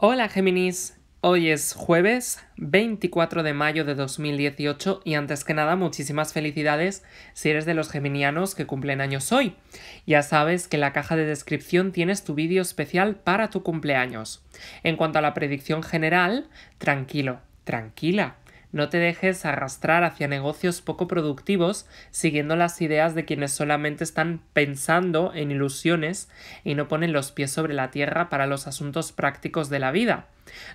Hola Géminis, hoy es jueves 24 de mayo de 2018 y antes que nada muchísimas felicidades si eres de los geminianos que cumplen años hoy. Ya sabes que en la caja de descripción tienes tu vídeo especial para tu cumpleaños. En cuanto a la predicción general, tranquilo, tranquila. No te dejes arrastrar hacia negocios poco productivos siguiendo las ideas de quienes solamente están pensando en ilusiones y no ponen los pies sobre la tierra para los asuntos prácticos de la vida.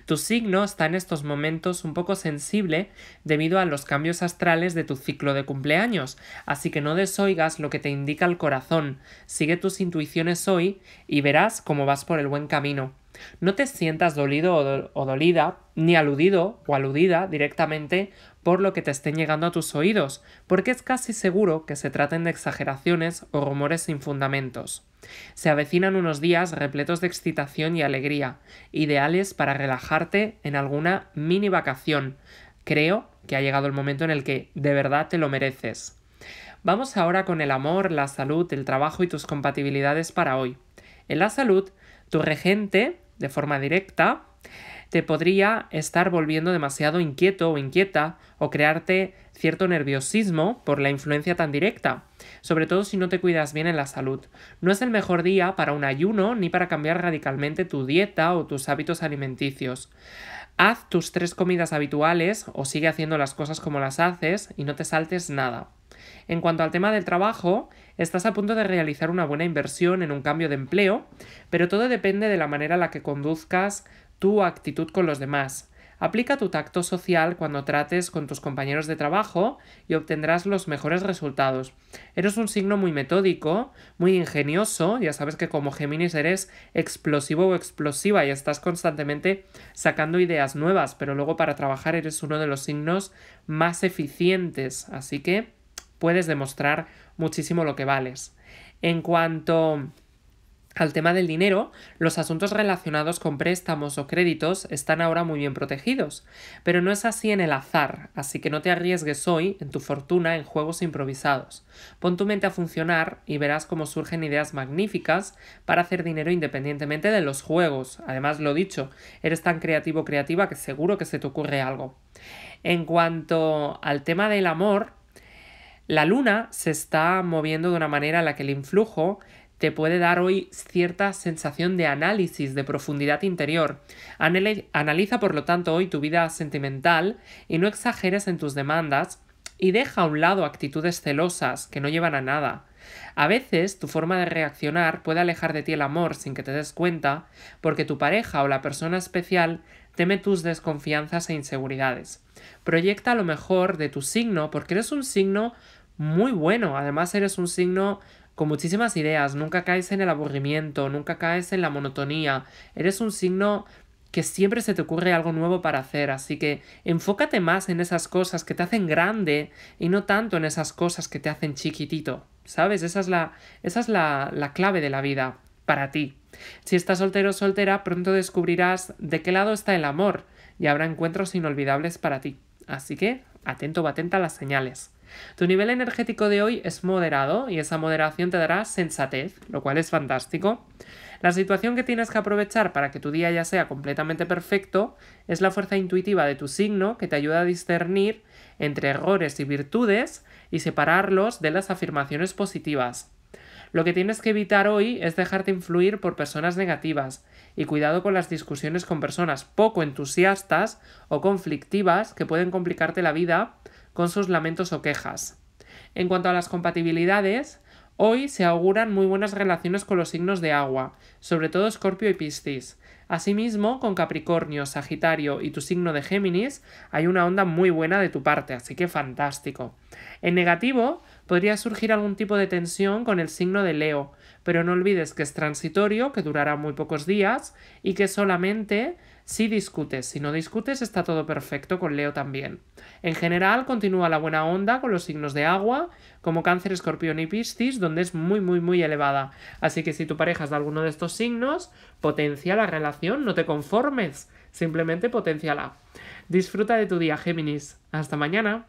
Tu signo está en estos momentos un poco sensible debido a los cambios astrales de tu ciclo de cumpleaños, así que no desoigas lo que te indica el corazón, sigue tus intuiciones hoy y verás cómo vas por el buen camino. No te sientas dolido o, dolida, ni aludido o aludida directamente por lo que te estén llegando a tus oídos, porque es casi seguro que se traten de exageraciones o rumores sin fundamentos. Se avecinan unos días repletos de excitación y alegría, ideales para relajarte en alguna mini vacación. Creo que ha llegado el momento en el que de verdad te lo mereces. Vamos ahora con el amor, la salud, el trabajo y tus compatibilidades para hoy. En la salud, tu regente de forma directa te podría estar volviendo demasiado inquieto o inquieta o crearte cierto nerviosismo por la influencia tan directa, sobre todo si no te cuidas bien en la salud. No es el mejor día para un ayuno ni para cambiar radicalmente tu dieta o tus hábitos alimenticios. Haz tus tres comidas habituales o sigue haciendo las cosas como las haces y no te saltes nada. En cuanto al tema del trabajo, estás a punto de realizar una buena inversión en un cambio de empleo, pero todo depende de la manera en la que conduzcas tu actitud con los demás. Aplica tu tacto social cuando trates con tus compañeros de trabajo y obtendrás los mejores resultados. Eres un signo muy metódico, muy ingenioso, ya sabes que como Géminis eres explosivo o explosiva y estás constantemente sacando ideas nuevas, pero luego para trabajar eres uno de los signos más eficientes, así que puedes demostrar muchísimo lo que vales. En cuanto al tema del dinero, los asuntos relacionados con préstamos o créditos están ahora muy bien protegidos, pero no es así en el azar, así que no te arriesgues hoy en tu fortuna en juegos improvisados. Pon tu mente a funcionar y verás cómo surgen ideas magníficas para hacer dinero independientemente de los juegos. Además, lo dicho, eres tan creativo creativa que seguro que se te ocurre algo. En cuanto al tema del amor, la luna se está moviendo de una manera en la que el influjo te puede dar hoy cierta sensación de análisis, de profundidad interior. Analiza, por lo tanto, hoy tu vida sentimental y no exageres en tus demandas y deja a un lado actitudes celosas que no llevan a nada. A veces tu forma de reaccionar puede alejar de ti el amor sin que te des cuenta, porque tu pareja o la persona especial teme tus desconfianzas e inseguridades. Proyecta lo mejor de tu signo, porque eres un signo muy bueno, además eres un signo con muchísimas ideas, nunca caes en el aburrimiento, nunca caes en la monotonía, eres un signo que siempre se te ocurre algo nuevo para hacer, así que enfócate más en esas cosas que te hacen grande y no tanto en esas cosas que te hacen chiquitito, ¿sabes? Esa es la, esa es la, la clave de la vida para ti. Si estás soltero o soltera, pronto descubrirás de qué lado está el amor y habrá encuentros inolvidables para ti. Así que, atento o atenta a las señales. Tu nivel energético de hoy es moderado y esa moderación te dará sensatez, lo cual es fantástico. La situación que tienes que aprovechar para que tu día ya sea completamente perfecto es la fuerza intuitiva de tu signo que te ayuda a discernir entre errores y virtudes y separarlos de las afirmaciones positivas. Lo que tienes que evitar hoy es dejarte influir por personas negativas y cuidado con las discusiones con personas poco entusiastas o conflictivas que pueden complicarte la vida con sus lamentos o quejas. En cuanto a las compatibilidades, hoy se auguran muy buenas relaciones con los signos de agua, sobre todo Escorpio y Piscis. Asimismo, con Capricornio, Sagitario y tu signo de Géminis, hay una onda muy buena de tu parte, así que fantástico. En negativo, podría surgir algún tipo de tensión con el signo de Leo, pero no olvides que es transitorio, que durará muy pocos días y que solamente si discutes, si no discutes, está todo perfecto con Leo también. En general, continúa la buena onda con los signos de agua, como Cáncer, Escorpión y Piscis, donde es muy, muy, muy elevada. Así que si tu pareja es de alguno de estos signos, potencia la relación, no te conformes, simplemente potenciala. Disfruta de tu día, Géminis. Hasta mañana.